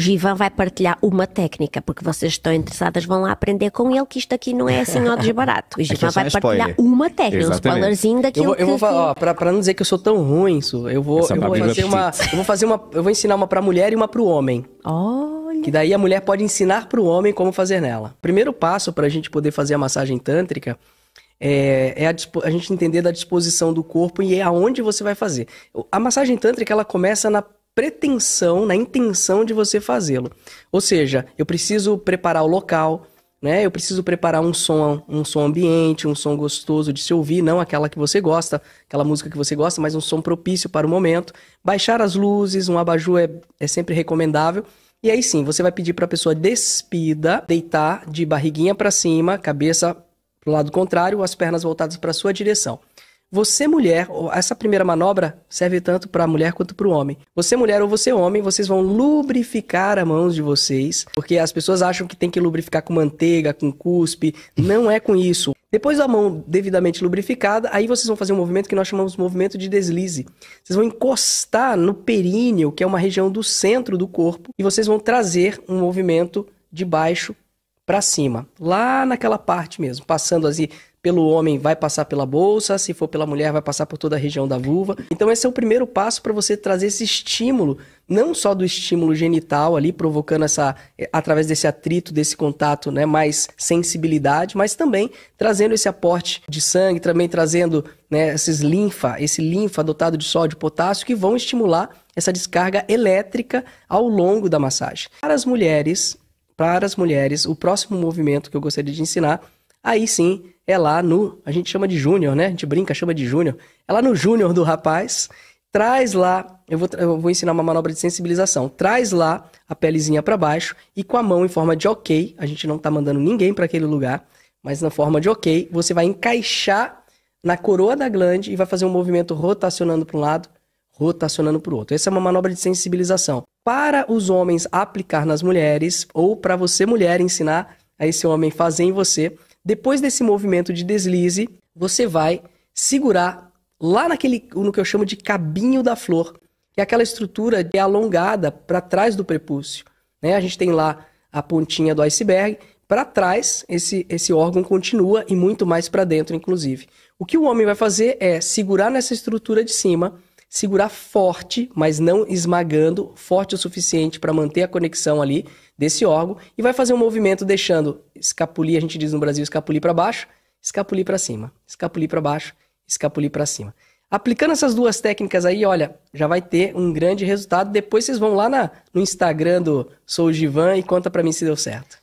Givan vai partilhar uma técnica, porque vocês estão interessadas, vão lá aprender com ele que isto aqui não é assim ao desbarato. O Givan vai é partilhar uma técnica, Exatamente. um spoilerzinho daquilo eu vou, eu vou Falar, ó, pra, pra, não dizer que eu sou tão ruim, isso, eu vou, eu vou é fazer uma, eu vou fazer uma, eu vou ensinar uma pra mulher e uma pro homem. Olha. Que daí a mulher pode ensinar pro homem como fazer nela. Primeiro passo pra gente poder fazer a massagem tântrica é, é a, a, gente entender da disposição do corpo e é aonde você vai fazer. A massagem tântrica, ela começa na pretensão, na intenção de você fazê-lo. Ou seja, eu preciso preparar o local, né? Eu preciso preparar um som, um som ambiente, um som gostoso de se ouvir, não aquela que você gosta, aquela música que você gosta, mas um som propício para o momento. Baixar as luzes, um abajur é, é sempre recomendável. E aí sim, você vai pedir para a pessoa despida, deitar de barriguinha para cima, cabeça para o lado contrário, as pernas voltadas para a sua direção. Você mulher, essa primeira manobra serve tanto para a mulher quanto para o homem. Você mulher ou você homem, vocês vão lubrificar a mão de vocês, porque as pessoas acham que tem que lubrificar com manteiga, com cuspe, não é com isso. Depois da mão devidamente lubrificada, aí vocês vão fazer um movimento que nós chamamos de movimento de deslize. Vocês vão encostar no períneo, que é uma região do centro do corpo, e vocês vão trazer um movimento de baixo para cima, lá naquela parte mesmo, passando assim, pelo homem vai passar pela bolsa, se for pela mulher vai passar por toda a região da vulva. Então esse é o primeiro passo para você trazer esse estímulo, não só do estímulo genital ali provocando essa eh, através desse atrito, desse contato, né, mais sensibilidade, mas também trazendo esse aporte de sangue, também trazendo, né, esses linfa, esse linfa dotado de sódio, potássio que vão estimular essa descarga elétrica ao longo da massagem. Para as mulheres, para as mulheres, o próximo movimento que eu gostaria de ensinar Aí sim, é lá no. A gente chama de júnior, né? A gente brinca, chama de júnior. É lá no júnior do rapaz. Traz lá, eu vou, eu vou ensinar uma manobra de sensibilização. Traz lá a pelezinha para baixo e com a mão em forma de ok, a gente não tá mandando ninguém para aquele lugar, mas na forma de ok, você vai encaixar na coroa da glande e vai fazer um movimento rotacionando para um lado, rotacionando para o outro. Essa é uma manobra de sensibilização. Para os homens aplicar nas mulheres ou para você mulher ensinar a esse homem fazer em você, depois desse movimento de deslize, você vai segurar lá naquele, no que eu chamo de cabinho da flor, que é aquela estrutura que é alongada para trás do prepúcio. Né? A gente tem lá a pontinha do iceberg, para trás esse, esse órgão continua e muito mais para dentro, inclusive. O que o homem vai fazer é segurar nessa estrutura de cima segurar forte, mas não esmagando, forte o suficiente para manter a conexão ali desse órgão e vai fazer um movimento deixando escapulir, a gente diz no Brasil, escapulir para baixo, escapulir para cima, escapulir para baixo, escapulir para cima. Aplicando essas duas técnicas aí, olha, já vai ter um grande resultado. Depois vocês vão lá na, no Instagram do Sou Givan e conta para mim se deu certo.